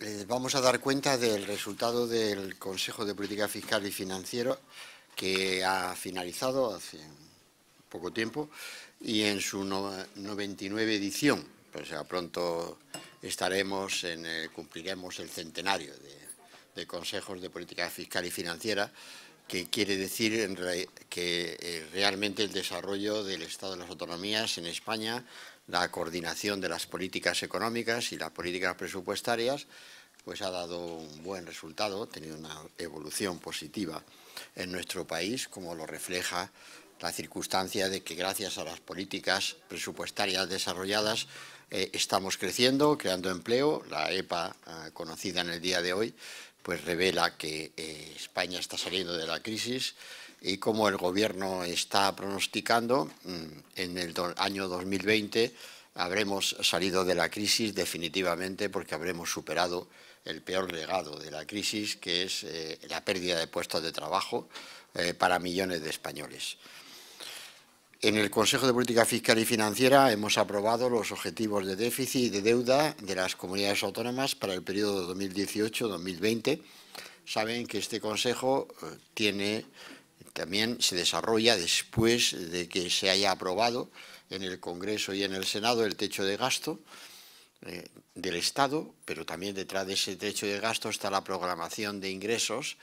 eh, vamos a dar cuenta del resultado del Consejo de Política Fiscal y Financiero que ha finalizado hace poco tiempo y en su 99 edición. O pues pronto estaremos eh, cumpliremos el centenario de, consejos de política fiscal y financiera, que quiere decir que eh, realmente el desarrollo del Estado de las Autonomías en España la coordinación de las políticas económicas y las políticas presupuestarias, pues ha dado un buen resultado, ha tenido una evolución positiva en nuestro país, como lo refleja la circunstancia de que gracias a las políticas presupuestarias desarrolladas eh, estamos creciendo, creando empleo. La EPA, ah, conocida en el día de hoy, pues revela que eh, España está saliendo de la crisis y como el Gobierno está pronosticando, mm, en el año 2020 habremos salido de la crisis definitivamente porque habremos superado el peor legado de la crisis, que es eh, la pérdida de puestos de trabajo eh, para millones de españoles. En el Consejo de Política Fiscal y Financiera hemos aprobado los objetivos de déficit y de deuda de las comunidades autónomas para el periodo 2018-2020. Saben que este Consejo eh, tiene también se desarrolla después de que se haya aprobado en el Congreso y en el Senado el techo de gasto eh, del Estado, pero también detrás de ese techo de gasto está la programación de ingresos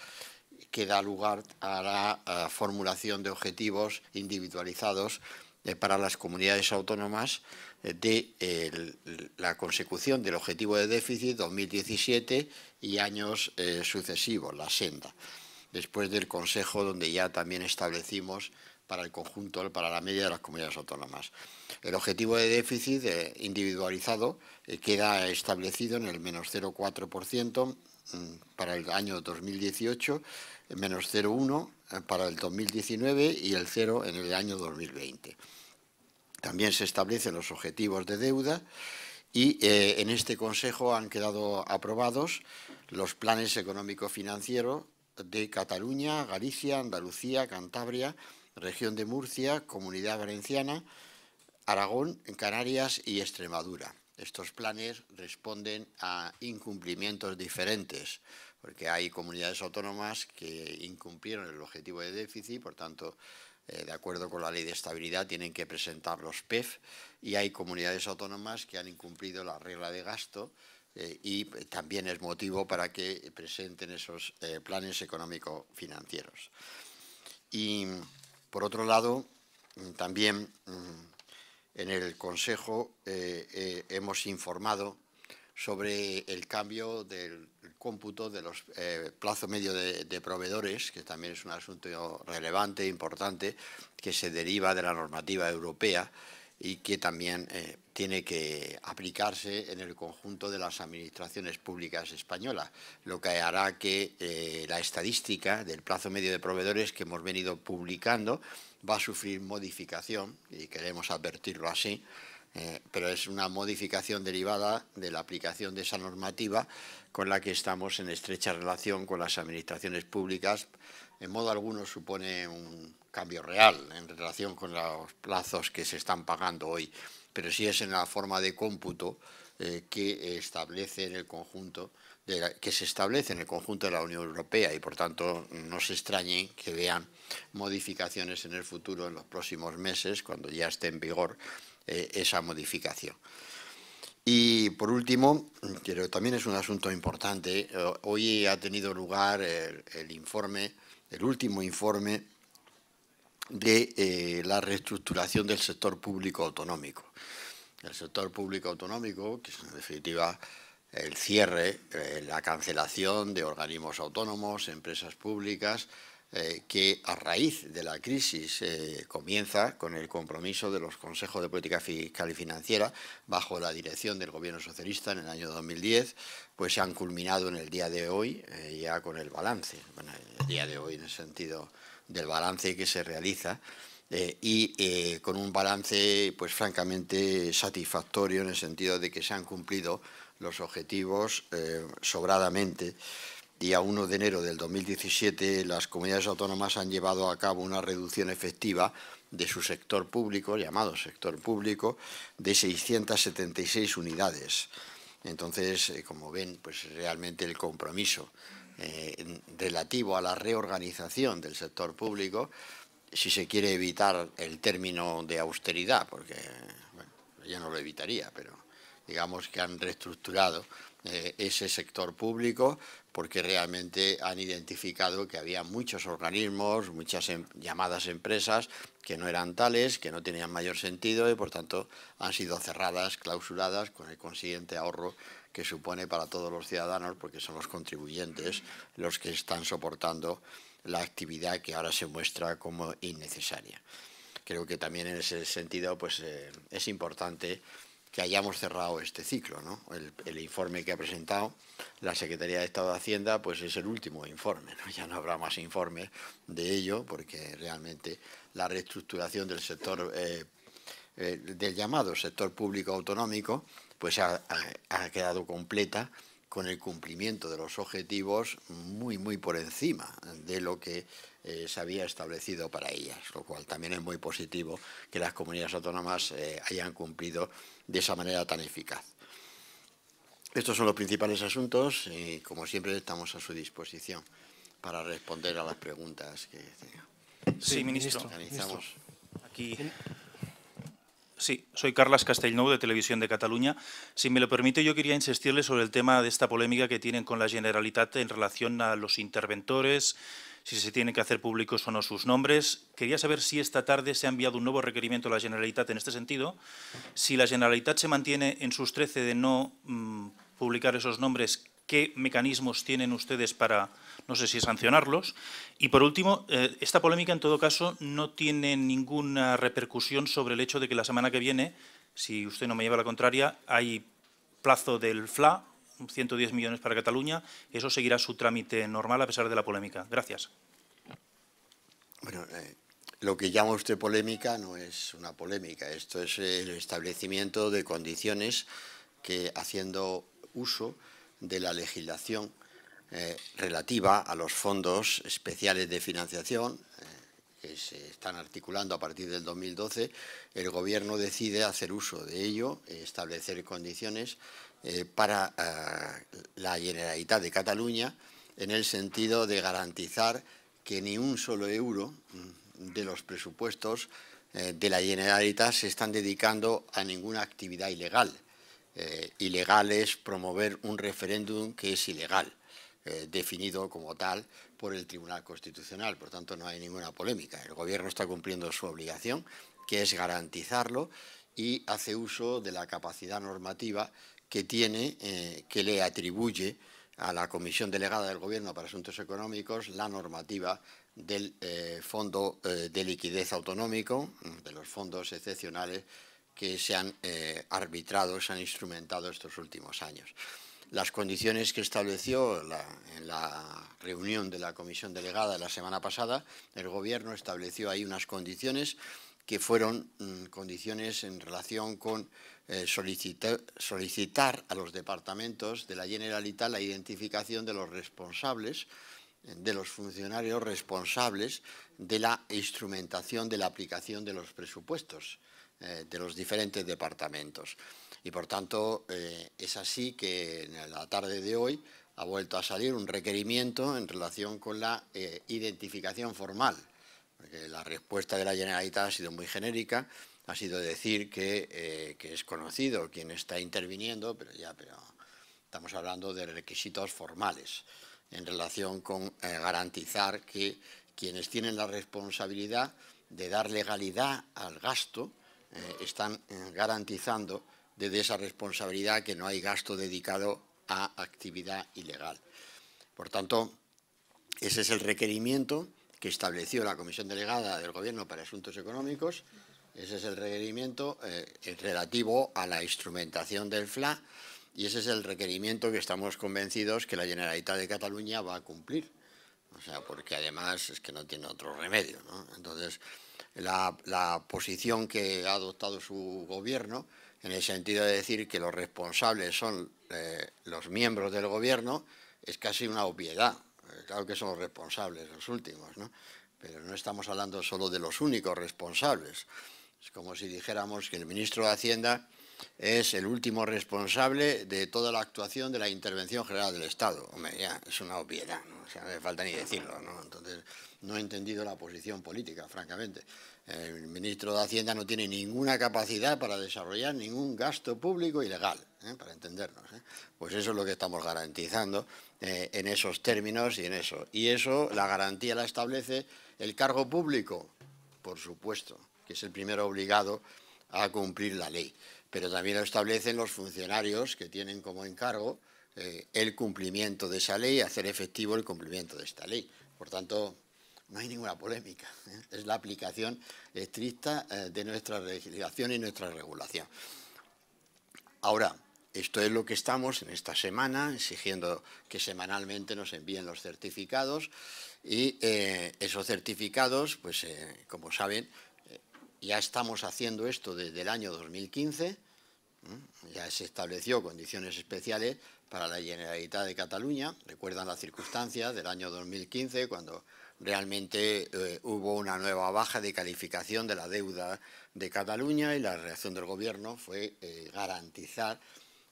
que da lugar a la formulación de objetivos individualizados eh, para las comunidades autónomas eh, de la consecución del objetivo de déficit 2017 y años sucesivos, la senda después del Consejo, donde ya también establecimos para el conjunto, para la media de las comunidades autónomas. El objetivo de déficit eh, individualizado eh, queda establecido en el menos 0,4% mm, para el año 2018, menos 0,1 eh, para el 2019 y el 0 en el año 2020. También se establecen los objetivos de deuda y en este Consejo han quedado aprobados los planes económico-financieros de Cataluña, Galicia, Andalucía, Cantabria, región de Murcia, Comunidad Valenciana, Aragón, Canarias y Extremadura. Estos planes responden a incumplimientos diferentes, porque hay comunidades autónomas que incumplieron el objetivo de déficit, por tanto, eh, de acuerdo con la ley de estabilidad, tienen que presentar los PEF, y hay comunidades autónomas que han incumplido la regla de gasto, eh, y eh, también es motivo para que presenten esos eh, planes económico-financieros. Y, por otro lado, mm, también mm, en el Consejo hemos informado sobre el cambio del cómputo de los plazos medios medio de, de, proveedores, que también es un asunto relevante, e importante, que se deriva de la normativa europea y que también eh, tiene que aplicarse en el conjunto de las administraciones públicas españolas, lo que hará que eh, la estadística del plazo medio de proveedores que hemos venido publicando va a sufrir modificación, y queremos advertirlo así, eh, pero es una modificación derivada de la aplicación de esa normativa con la que estamos en estrecha relación con las administraciones públicas en modo alguno supone un cambio real en relación con los plazos que se están pagando hoy, pero sí es en la forma de cómputo eh, que establece el conjunto que se establece en el conjunto de la Unión Europea y por tanto no se extrañen que vean modificaciones en el futuro en los próximos meses cuando ya esté en vigor eh, esa modificación. Y por último, también es un asunto importante, eh, hoy ha tenido lugar el informe el último informe de eh, la reestructuración del sector público autonómico. El sector público autonómico, que es en definitiva el cierre, eh, la cancelación de organismos autónomos, empresas públicas, eh, que a raíz de la crisis eh, comienza con el compromiso de los consejos de política fiscal y financiera bajo la dirección del gobierno socialista en el año 2010, pues se han culminado en el día de hoy eh, ya con el balance, bueno, el día de hoy en el sentido del balance que se realiza. y con un balance pues francamente satisfactorio en el sentido de que se han cumplido los objetivos sobradamente día 1 de enero del 2017, las comunidades autónomas han llevado a cabo una reducción efectiva de su sector público, llamado sector público, de 676 unidades. Entonces, eh, como ven, pues realmente el compromiso eh, relativo a la reorganización del sector público, si se quiere evitar el término de austeridad, porque ya no lo evitaría, pero digamos que han reestructurado eh, ese sector público porque realmente han identificado que había muchos organismos, muchas em, llamadas empresas que no eran tales, que no tenían mayor sentido y por tanto han sido cerradas, clausuradas con el consiguiente ahorro que supone para todos los ciudadanos porque son los contribuyentes los que están soportando la actividad que ahora se muestra como innecesaria. Creo que también en ese sentido pues, eh, es importante que hayamos cerrado este ciclo. ¿no? El, informe que ha presentado la Secretaría de Estado de Hacienda pues es el último informe, ya no habrá más informes de ello porque realmente la reestructuración del sector, eh, eh, del llamado sector público autonómico, pues ha, quedado completa con el cumplimiento de los objetivos muy, muy por encima de lo que eh, se había establecido para ellas, lo cual también es muy positivo que las comunidades autónomas hayan cumplido de esa manera tan eficaz. Estos son los principales asuntos y, como siempre, estamos a su disposición para responder a las preguntas que tengan. Sí, ministro. Aquí. Sí, soy Carlas Castellnou de Televisión de Cataluña. Si me lo permite, yo quería insistirle sobre el tema de esta polémica que tienen con la Generalitat en relación a los interventores, si se tienen que hacer públicos o no sus nombres. Quería saber si esta tarde se ha enviado un nuevo requerimiento a la Generalitat en este sentido, si la Generalitat se mantiene en sus 13 de no mm, publicar esos nombres, qué mecanismos tienen ustedes para, no sé si sancionarlos. Y por último, eh, esta polémica en todo caso no tiene ninguna repercusión sobre el hecho de que la semana que viene, si usted no me lleva la contraria, hay plazo del FLA 110 millones para Cataluña. Eso seguirá su trámite normal a pesar de la polémica. Gracias. Bueno, eh, lo que llama usted polémica no es una polémica. Esto es el establecimiento de condiciones que, haciendo uso de la legislación eh, relativa a los fondos especiales de financiación, eh, que se están articulando a partir del 2012, el Gobierno decide hacer uso de ello, establecer condiciones eh, para eh, la Generalitat de Cataluña en el sentido de garantizar que ni un solo euro mm, de los presupuestos eh, de la Generalitat se están dedicando a ninguna actividad ilegal. ilegal es promover un referéndum que es ilegal, definido como tal por el Tribunal Constitucional. Por tanto, no hay ninguna polémica. El Gobierno está cumpliendo su obligación, que es garantizarlo, y hace uso de la capacidad normativa que tiene, eh, que le atribuye a la Comisión Delegada del Gobierno para Asuntos Económicos la normativa del eh, Fondo eh, de Liquidez Autonómico, de los fondos excepcionales que se han arbitrado, se han instrumentado estos últimos años. Las condiciones que estableció en la reunión de la Comisión Delegada la semana pasada, el Gobierno estableció ahí unas condiciones que fueron mm, condiciones en relación con eh, solicitar, a los departamentos de la Generalitat la identificación de los responsables de los funcionarios responsables de la instrumentación de la aplicación de los presupuestos eh, de los diferentes departamentos. Y por tanto, eh, es así que en la tarde de hoy ha vuelto a salir un requerimiento en relación con la identificación formal eh, la respuesta de la Generalitat ha sido muy genérica, ha sido decir eh, que, es conocido quien está interviniendo, pero ya pero estamos hablando de requisitos formales en relación con eh, garantizar que quienes tienen la responsabilidad de dar legalidad al gasto están garantizando desde esa responsabilidad que no hay gasto dedicado a actividad ilegal. Por tanto, ese es el requerimiento que estableció la Comisión Delegada del Gobierno para Asuntos Económicos. Ese es el requerimiento eh, relativo a la instrumentación del FLA y ese es el requerimiento que estamos convencidos que la Generalitat de Cataluña va a cumplir. O sea, porque además es que no tiene otro remedio. Entonces, la, posición que ha adoptado su gobierno, en el sentido de decir que los responsables son eh, los miembros del gobierno, es casi una obviedad claro que son los responsables los últimos, ¿no? pero no estamos hablando solo de los únicos responsables. Es como si dijéramos que el ministro de Hacienda es el último responsable de toda la actuación de la Intervención General del Estado. Hombre, ya, es una obviedad, ¿no? O sea, no falta ni decirlo, ¿no? Entonces, no he entendido la posición política, francamente. El ministro de Hacienda no tiene ninguna capacidad para desarrollar ningún gasto público ilegal, ¿eh? para entendernos. ¿eh? Pues eso es lo que estamos garantizando eh, en esos términos y en eso. Y eso, la garantía la establece el cargo público, por supuesto, que es el primero obligado a cumplir la ley. Pero también lo establecen los funcionarios que tienen como encargo el cumplimiento de esa ley, hacer efectivo el cumplimiento de esta ley. Por tanto, no hay ninguna polémica. ¿eh? Es la aplicación estricta eh, de nuestra legislación y nuestra regulación. Ahora, esto es lo que estamos en esta semana, exigiendo que semanalmente nos envíen los certificados y eh, esos certificados, pues como saben, ya estamos haciendo esto desde el año 2015, ya se estableció condiciones especiales para la Generalitat de Cataluña, recuerdan las circunstancias del año 2015 cuando realmente eh, hubo una nueva baja de calificación de la deuda de Cataluña y la reacción del Gobierno fue eh, garantizar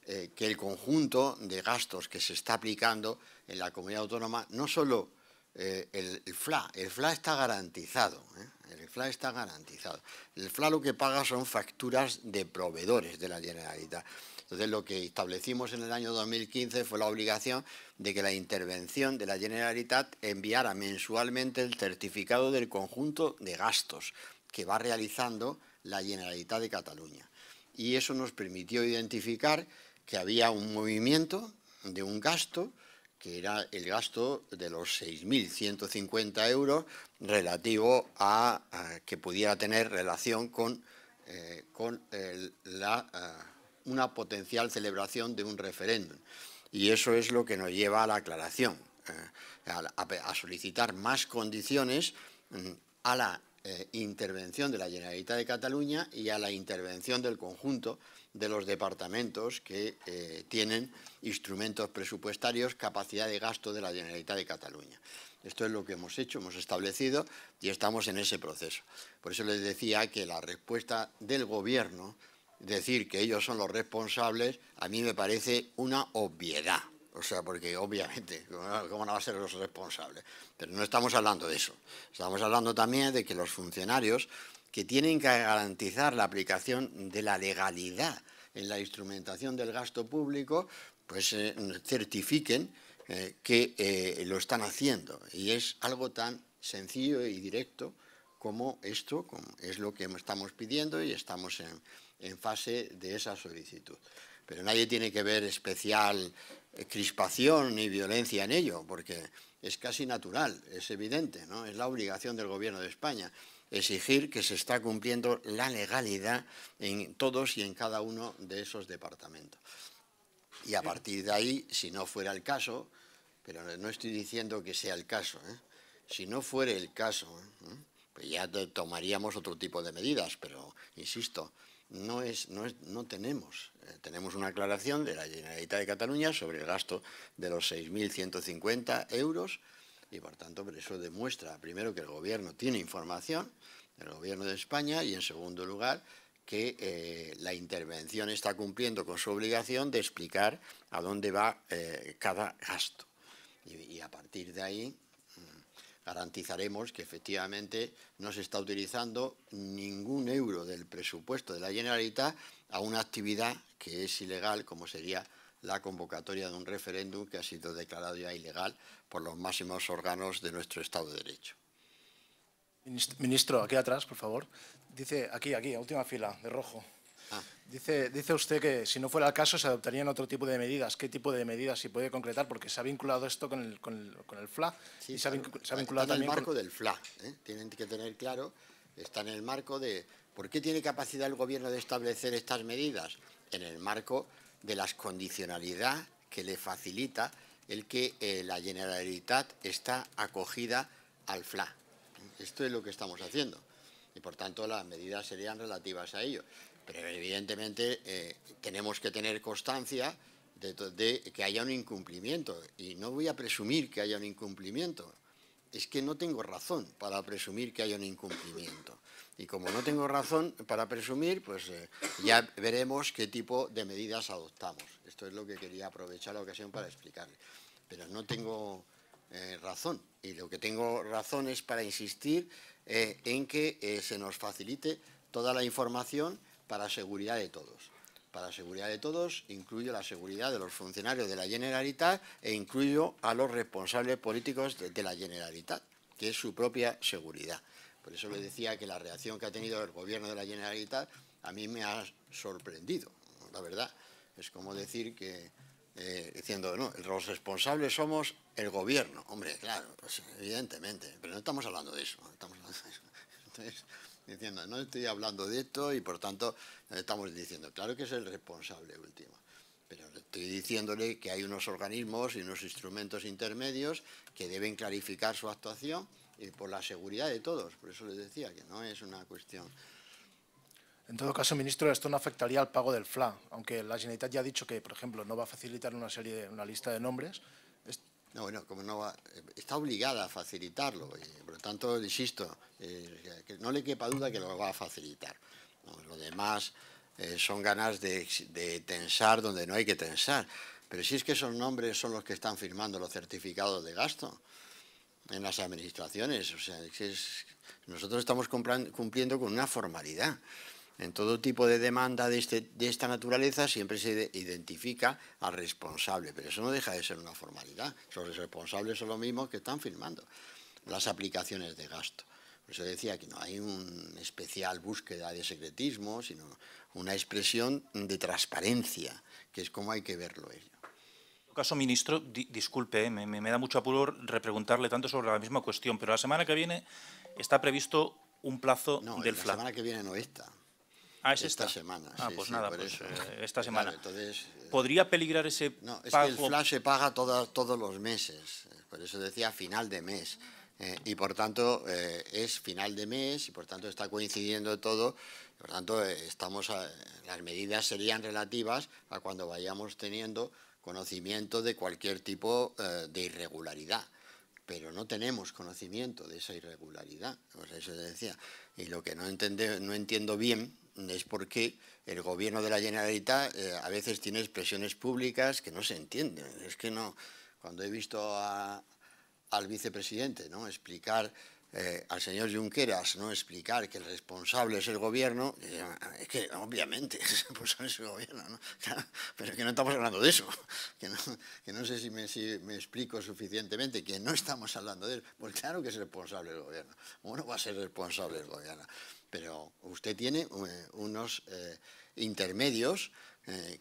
eh, que el conjunto de gastos que se está aplicando en la comunidad autónoma, no solo el, el, FLA, el FLA está garantizado, el FLA está garantizado. El FLA lo que paga son facturas de proveedores de la Generalitat entonces, lo que establecimos en el año 2015 fue la obligación de que la intervención de la Generalitat enviara mensualmente el certificado del conjunto de gastos que va realizando la Generalitat de Cataluña. Y eso nos permitió identificar que había un movimiento de un gasto que era el gasto de los 6.150 euros relativo a, que pudiera tener relación con, eh, con la... Ah, una potencial celebración de un referéndum. Y eso es lo que nos lleva a la aclaración, eh, a, solicitar más condiciones mm, a la eh, intervención de la Generalitat de Cataluña y a la intervención del conjunto de los departamentos que eh, tienen instrumentos presupuestarios, capacidad de gasto de la Generalitat de Cataluña. Esto es lo que hemos hecho, hemos establecido y estamos en ese proceso. Por eso les decía que la respuesta del Gobierno decir que ellos son los responsables, a mí me parece una obviedad. O sea, porque obviamente, ¿cómo no van a ser los responsables? Pero no estamos hablando de eso. Estamos hablando también de que los funcionarios que tienen que garantizar la aplicación de la legalidad en la instrumentación del gasto público, pues eh, certifiquen eh, que eh, lo están haciendo. Y es algo tan sencillo y directo como esto, como es lo que estamos pidiendo y estamos en, en fase de esa solicitud. Pero nadie tiene que ver especial eh, crispación ni violencia en ello, porque es casi natural, es evidente, es la obligación del Gobierno de España exigir que se está cumpliendo la legalidad en todos y en cada uno de esos departamentos. Y a partir de ahí, si no fuera el caso, pero no estoy diciendo que sea el caso, ¿eh? si no fuera el caso, ¿eh? pues ya tomaríamos otro tipo de medidas, pero insisto, no, es, no, tenemos. Eh, tenemos una aclaración de la Generalitat de Cataluña sobre el gasto de los 6.150 euros y, por tanto, eso demuestra, primero, que el Gobierno tiene información, el Gobierno de España, y, en segundo lugar, que eh, la intervención está cumpliendo con su obligación de explicar a dónde va eh, cada gasto. y, a partir de ahí, garantizaremos que efectivamente no se está utilizando ningún euro del presupuesto de la Generalitat a una actividad que es ilegal, como sería la convocatoria de un referéndum que ha sido declarado ya ilegal por los máximos órganos de nuestro Estado de Derecho. Ministro, aquí atrás, por favor. Dice, aquí, aquí, última fila, de rojo. Ah. Dice, dice usted que si no fuera el caso se adoptarían otro tipo de medidas. ¿Qué tipo de medidas? se puede concretar, porque se ha vinculado esto con el, FLA. y se ha, vinculado, se está en el marco del FLA. ¿eh? Tienen que tener claro, está en el marco de... ¿Por qué tiene capacidad el Gobierno de establecer estas medidas? En el marco de las condicionalidad que le facilita el que eh, la Generalitat está acogida al FLA. Esto es lo que estamos haciendo. Y, por tanto, las medidas serían relativas a ello pero evidentemente eh, tenemos que tener constancia de, que haya un incumplimiento y no voy a presumir que haya un incumplimiento. Es que no tengo razón para presumir que haya un incumplimiento. Y como no tengo razón para presumir, pues eh, ya veremos qué tipo de medidas adoptamos. Esto es lo que quería aprovechar la ocasión para explicarle. Pero no tengo eh, razón. Y lo que tengo razón es para insistir en que se nos facilite toda la información para seguridad de todos. Para seguridad de todos incluyo la seguridad de los funcionarios de la Generalitat e incluyo a los responsables políticos de, la Generalitat, que es su propia seguridad. Por eso le decía que la reacción que ha tenido el gobierno de la Generalitat a mí me ha sorprendido, la verdad. Es como decir que, eh, diciendo, no, los responsables somos el gobierno. Hombre, claro, pues, evidentemente, pero no estamos hablando de eso diciendo, no estoy hablando de esto y por tanto estamos diciendo, claro que es el responsable último, pero estoy diciéndole que hay unos organismos y unos instrumentos intermedios que deben clarificar su actuación y por la seguridad de todos, por eso les decía que no es una cuestión. En todo caso, ministro, esto no afectaría al pago del FLA, aunque la Generalitat ya ha dicho que, por ejemplo, no va a facilitar una serie, una lista de nombres. No, bueno, como no eh, está obligada a facilitarlo, eh, por lo tanto, insisto, eh, no le quepa duda que lo va a facilitar. lo demás son ganas de, tensar donde no hay que tensar. Pero si es que esos nombres son los que están firmando los certificados de gasto en las administraciones, o sea, nosotros estamos cumpliendo con una formalidad. En todo tipo de demanda de, este, de esta naturaleza siempre se identifica al responsable, pero eso no deja de ser una formalidad. Los responsables son los mismos que están firmando las aplicaciones de gasto. Por eso decía que no hay una especial búsqueda de secretismo, sino una expresión de transparencia, que es como hay que verlo ello caso, ministro, disculpe, eh, me, da mucho apuro repreguntarle tanto sobre la misma cuestión, pero la semana que viene está previsto un plazo del La semana que viene no está. Ah, esta, semana. Ah, pues nada, pues, eh, esta semana. entonces, eh, ¿Podría peligrar ese No, es que el flash se paga todos los meses, eh, por eso decía final de mes. y por tanto, es final de mes y por tanto está coincidiendo todo. Por tanto, estamos las medidas serían relativas a cuando vayamos teniendo conocimiento de cualquier tipo de irregularidad pero no tenemos conocimiento de esa irregularidad, Por eso decía. Y lo que no, no entiendo bien es porque el gobierno de la Generalitat eh, a veces tiene expresiones públicas que no se entienden. Es que no, cuando he visto al vicepresidente ¿no? explicar eh, al señor Junqueras no explicar que el responsable es el gobierno, eh, es que obviamente el responsable es el gobierno, ¿no? pero es que no estamos hablando de eso, que no, sé si me, explico suficientemente, que no estamos hablando de eso, pues claro que es responsable el gobierno, uno va a ser responsable el gobierno, pero usted tiene eh, unos intermedios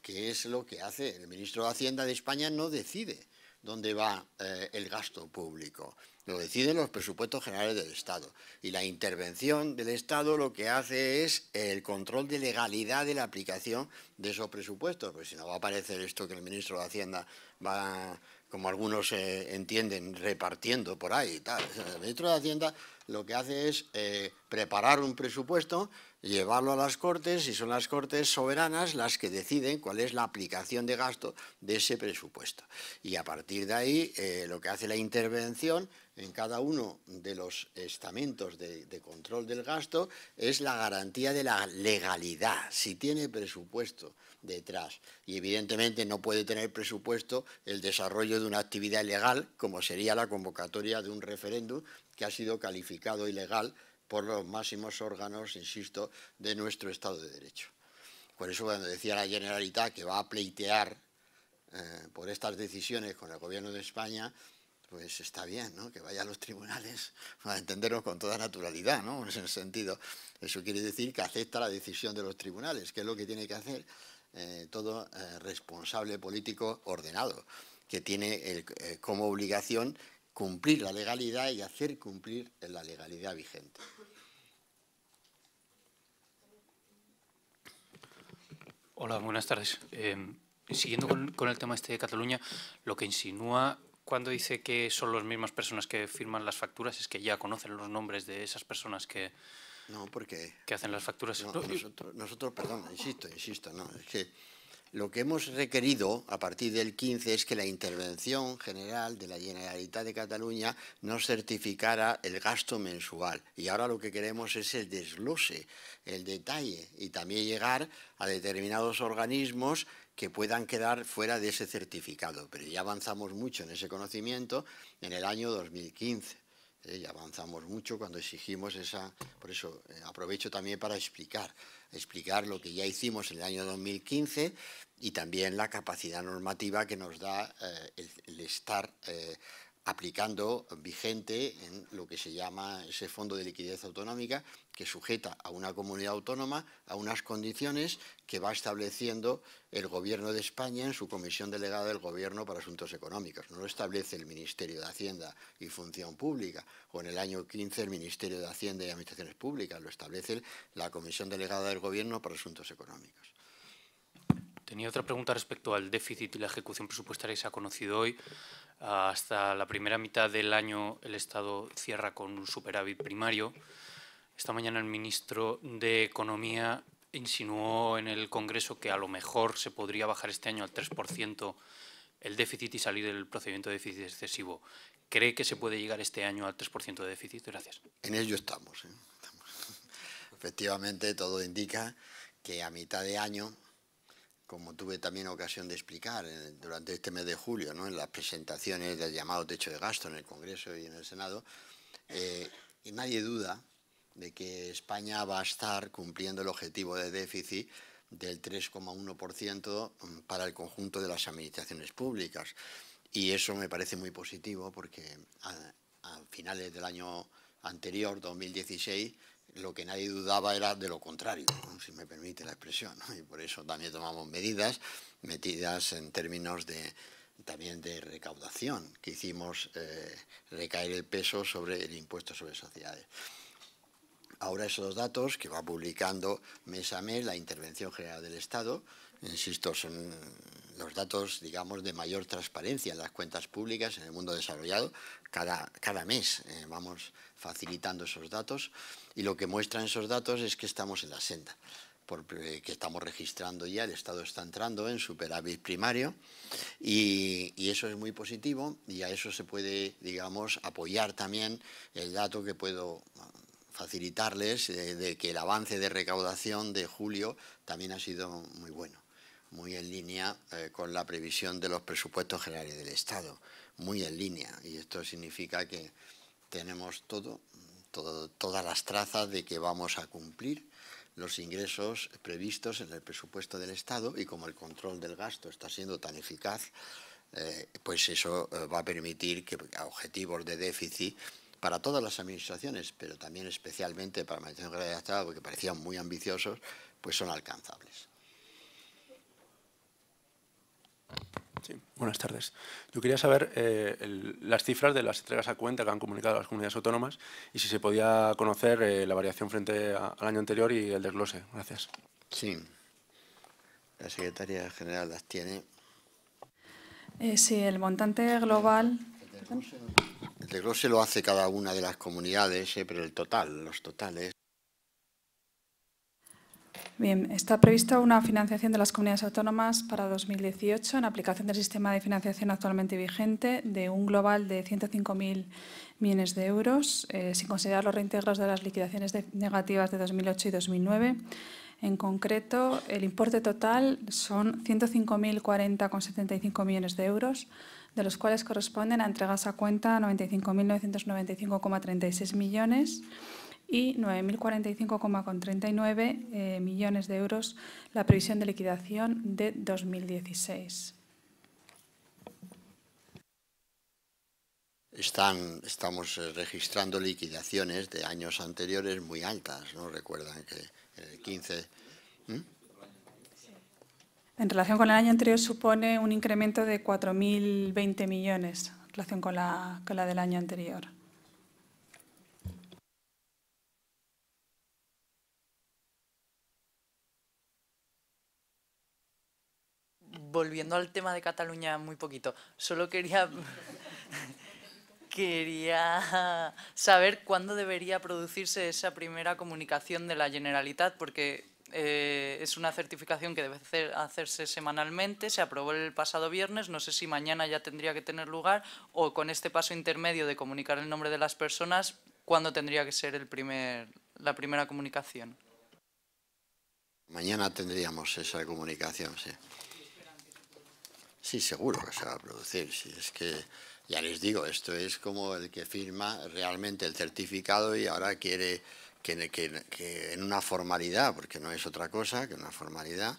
que es lo que hace el ministro de Hacienda de España no decide dónde va eh, el gasto público. Lo deciden los presupuestos generales del Estado. Y la intervención del Estado lo que hace es el control de legalidad de la aplicación de esos presupuestos. Pues si no va a aparecer esto que el ministro de Hacienda va, como algunos eh, entienden, repartiendo por ahí y tal. El ministro de Hacienda lo que hace es eh, preparar un presupuesto llevarlo a las Cortes y son las Cortes soberanas las que deciden cuál es la aplicación de gasto de ese presupuesto. Y a partir de ahí, eh, lo que hace la intervención en cada uno de los estamentos de, control del gasto es la garantía de la legalidad, si tiene presupuesto detrás. Y evidentemente no puede tener presupuesto el desarrollo de una actividad ilegal, como sería la convocatoria de un referéndum que ha sido calificado ilegal por los máximos órganos, insisto, de nuestro Estado de Derecho. Por eso cuando decía la Generalitat que va a pleitear eh, por estas decisiones con el Gobierno de España, pues está bien, ¿no? Que vaya a los tribunales a entendernos con toda naturalidad, ¿no? En ese sentido. Eso quiere decir que acepta la decisión de los tribunales, que es lo que tiene que hacer eh, todo eh, responsable político ordenado, que tiene como obligación cumplir la legalidad y hacer cumplir la legalidad vigente. Hola, buenas tardes. Em, siguiendo con, el tema este de Cataluña, lo que insinúa cuando dice que son las mismas personas que firman las facturas es que ya conocen los nombres de esas personas que, no, porque, que hacen las facturas. nosotros, nosotros, perdón, insisto, insisto, no, es que lo que hemos requerido a partir del 15 es que la intervención general de la Generalitat de Cataluña no certificara el gasto mensual. Y ahora lo que queremos es el desglose, el detalle y también llegar a determinados organismos que puedan quedar fuera de ese certificado. Pero ya avanzamos mucho en ese conocimiento en el año 2015 avanzamos mucho cuando exigimos esa... Por eso eh, aprovecho también para explicar, explicar lo que ya hicimos en el año 2015 y también la capacidad normativa que nos da eh, el, el, estar eh, aplicando vigente en lo que se llama ese fondo de liquidez autonómica que sujeta a una comunidad autónoma a unas condiciones que va estableciendo el Gobierno de España en su comisión delegada del Gobierno para Asuntos Económicos. No lo establece el Ministerio de Hacienda y Función Pública o en el año 15 el Ministerio de Hacienda y Administraciones Públicas, lo establece la comisión delegada del Gobierno para Asuntos Económicos. Tenía otra pregunta respecto al déficit y la ejecución presupuestaria que se ha conocido hoy. Hasta la primera mitad del año el Estado cierra con un superávit primario. Esta mañana el ministro de Economía insinuó en el Congreso que a lo mejor se podría bajar este año al 3% el déficit y salir del procedimiento de déficit excesivo. ¿Cree que se puede llegar este año al 3% de déficit? Gracias. En ello estamos, ¿eh? Efectivamente, todo indica que a mitad de año, como tuve también ocasión de explicar eh, durante este mes de julio, en las presentaciones del llamado techo de gasto en el Congreso y en el Senado, eh, y nadie duda de que España va a estar cumpliendo el objetivo de déficit del 3,1% mm, para el conjunto de las administraciones públicas. Y eso me parece muy positivo porque a, finales del año anterior, 2016, lo que nadie dudaba era de lo contrario, si me permite la expresión. Y por eso también tomamos medidas, medidas en términos también de recaudación, que hicimos eh, recaer el peso sobre el impuesto sobre sociedades. Ahora esos datos que va publicando mes a mes la Intervención General del Estado, insisto, son los datos, digamos, de mayor transparencia en las cuentas públicas en el mundo desarrollado. Cada, cada mes eh, vamos facilitando esos datos y lo que muestran esos datos es que estamos en la senda, eh, que estamos registrando ya, el Estado está entrando en superávit primario y, y eso es muy positivo y a eso se puede, digamos, apoyar también el dato que puedo facilitarles eh, de, que el avance de recaudación de julio también ha sido muy bueno, muy en línea eh, con la previsión de los presupuestos generales del Estado, muy en línea. Y esto significa que tenemos todo, todas las trazas de que vamos a cumplir los ingresos previstos en el presupuesto del Estado y como el control del gasto está siendo tan eficaz, eh, pues eso va a permitir que objetivos de déficit para todas las administraciones, pero también especialmente para la Administración Estado, porque parecían muy ambiciosos, pues son alcanzables. buenas tardes. Yo quería saber eh, las cifras de las entregas a cuenta que han comunicado las comunidades autónomas y si se podía conocer eh, la variación frente al año anterior y el desglose. Gracias. Sí, la secretaria general las tiene. Eh, sí, el montante global... El se lo hace cada una de las comunidades, eh, pero el total, los totales. Bien, está prevista una financiación de las comunidades autónomas para 2018 en aplicación del sistema de financiación actualmente vigente de un global de 105.000 millones de euros, eh, sin considerar los reintegros de las liquidaciones negativas de 2008 y 2009. En concreto, el importe total son 105.040,75 millones de euros, de los cuales corresponden a entregas a cuenta 95.995,36 millones y 9.045,39 eh, millones de euros la previsión de liquidación de 2016. Están, estamos eh, registrando liquidaciones de años anteriores muy altas, ¿no? Recuerdan que el eh, 15 en relación con el año anterior supone un incremento de 4.020 millones en relación con la, con la del año anterior. Volviendo al tema de Cataluña muy poquito, solo quería, quería saber cuándo debería producirse esa primera comunicación de la Generalitat, porque eh, es una certificación que debe hacerse semanalmente, se aprobó el pasado viernes, no sé si mañana ya tendría que tener lugar o con este paso intermedio de comunicar el nombre de las personas, ¿cuándo tendría que ser el primer, la primera comunicación? Mañana tendríamos esa comunicación, sí. Sí, seguro que se va a producir, es que... Ya les digo, esto es como el que firma realmente el certificado y ahora quiere que, en una formalidad, porque no es otra cosa que una formalidad,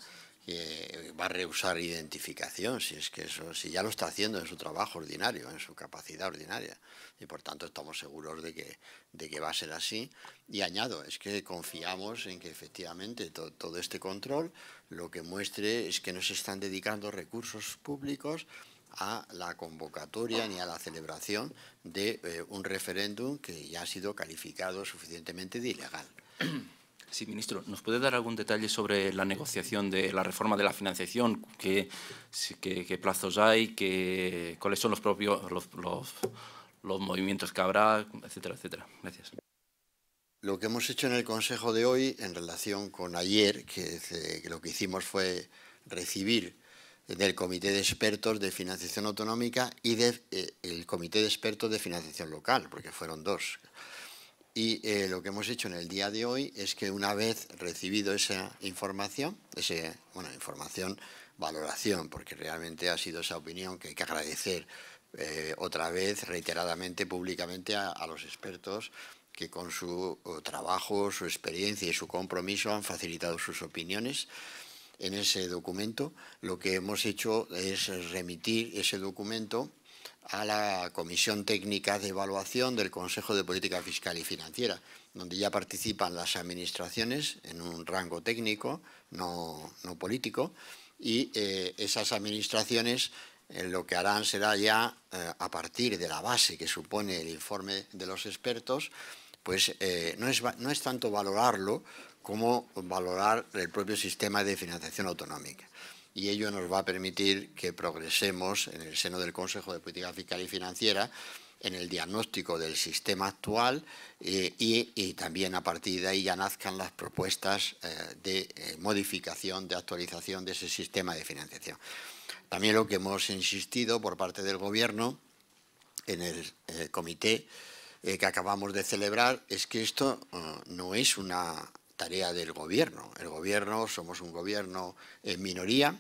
va a rehusar identificación, si es que eso, si ya lo está haciendo en su trabajo ordinario, en su capacidad ordinaria. Y por tanto estamos seguros de que, de que va a ser así. Y añado, es que confiamos en que efectivamente todo este control lo que muestre es que no se están dedicando recursos públicos a la convocatoria ni a la celebración de eh, un referéndum que ya ha sido calificado suficientemente de ilegal. Sí, ministro, ¿nos puede dar algún detalle sobre la negociación de la reforma de la financiación? ¿Qué, plazos hay? Qué, ¿Cuáles son los propios los, movimientos que habrá? Etcétera, etcétera. Gracias. Lo que hemos hecho en el Consejo de hoy, en relación con ayer, que, eh, que lo que hicimos fue recibir del Comité de Expertos de Financiación Autonómica y del eh, Comité de Expertos de Financiación Local, porque fueron dos. Y eh, lo que hemos hecho en el día de hoy es que una vez recibido esa información, ese, bueno, información, valoración, porque realmente ha sido esa opinión que hay que agradecer eh, otra vez, reiteradamente, públicamente a los expertos que con su trabajo, su experiencia y su compromiso han facilitado sus opiniones en ese documento, lo que hemos hecho es remitir ese documento a la Comisión Técnica de Evaluación del Consejo de Política Fiscal y Financiera, donde ya participan las administraciones en un rango técnico, no, no político, y eh, esas administraciones eh, lo que harán será ya, eh, a partir de la base que supone el informe de los expertos, pues no es, no es tanto valorarlo cómo valorar el propio sistema de financiación autonómica. Y ello nos va a permitir que progresemos en el seno del Consejo de Política Fiscal y Financiera en el diagnóstico del sistema actual eh, y, también a partir de ahí ya nazcan las propuestas eh, de eh, modificación, de actualización de ese sistema de financiación. También lo que hemos insistido por parte del Gobierno en el comité que acabamos de celebrar es que esto no es una tarea del gobierno. El gobierno, somos un gobierno en minoría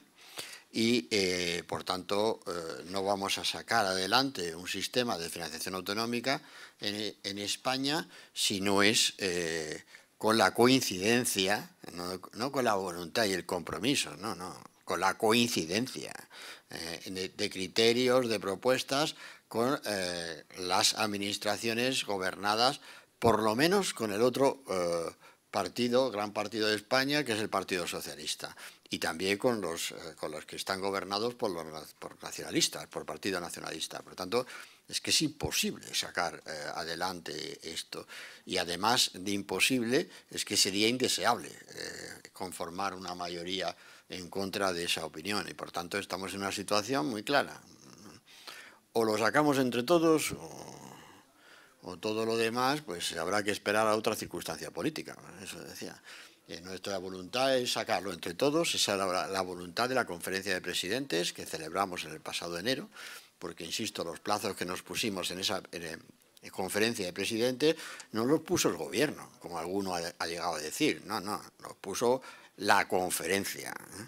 y, eh, por tanto, eh, no vamos a sacar adelante un sistema de financiación autonómica en, España si no es eh, con la coincidencia, no, con la voluntad y el compromiso, no, no, con la coincidencia de, criterios, de propuestas con las administraciones gobernadas, por lo menos con el otro partido, gran partido de España, que es el Partido Socialista, y también con los, eh, con los que están gobernados por los por nacionalistas, por Partido Nacionalista. Por lo tanto, es que es imposible sacar eh, adelante esto. Y además de imposible, es que sería indeseable eh, conformar una mayoría en contra de esa opinión. Y por tanto, estamos en una situación muy clara. O lo sacamos entre todos o o todo lo demás, pues habrá que esperar a otra circunstancia política. Eso decía. Eh, nuestra voluntad es sacarlo entre todos, esa es la, voluntad de la conferencia de presidentes que celebramos en el pasado enero, porque, insisto, los plazos que nos pusimos en esa eh, conferencia de presidentes no los puso el gobierno, como alguno ha, llegado a decir, no, no, los puso la conferencia. ¿eh?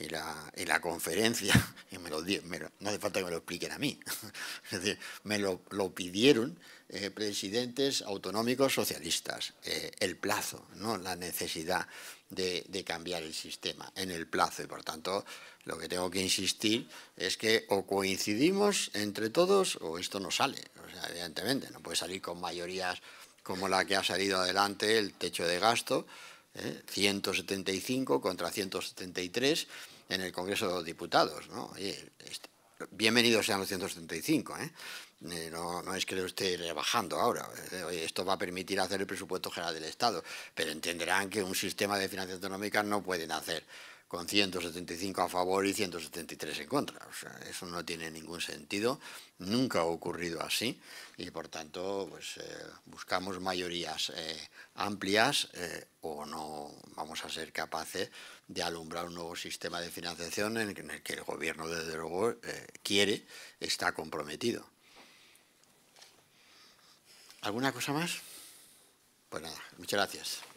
y la, conferencia, no hace falta que me lo expliquen a mí, es decir, me lo, pidieron eh, presidentes autonómicos socialistas, eh, el plazo, ¿no? la necesidad de, cambiar el sistema en el plazo. Y por tanto, lo que tengo que insistir es que o coincidimos entre todos o esto no sale. evidentemente, no puede salir con mayorías como la que ha salido adelante el techo de gasto, 175 ¿eh? contra 173 en el Congreso de Diputados. Este, bienvenidos sean los 175. ¿eh? eh no, es que lo esté rebajando ahora. ¿eh? Esto va a permitir hacer el presupuesto general del Estado, pero entenderán que un sistema de finanzas autonómicas no pueden hacer con 175 a favor y 173 en contra. eso no tiene ningún sentido, nunca ha ocurrido así y por tanto pues, eh, buscamos mayorías eh, amplias eh, o no vamos a ser capaces de alumbrar un nuevo sistema de financiación en el que el gobierno desde luego quiere, está comprometido. ¿Alguna cosa más? Pues nada, muchas gracias.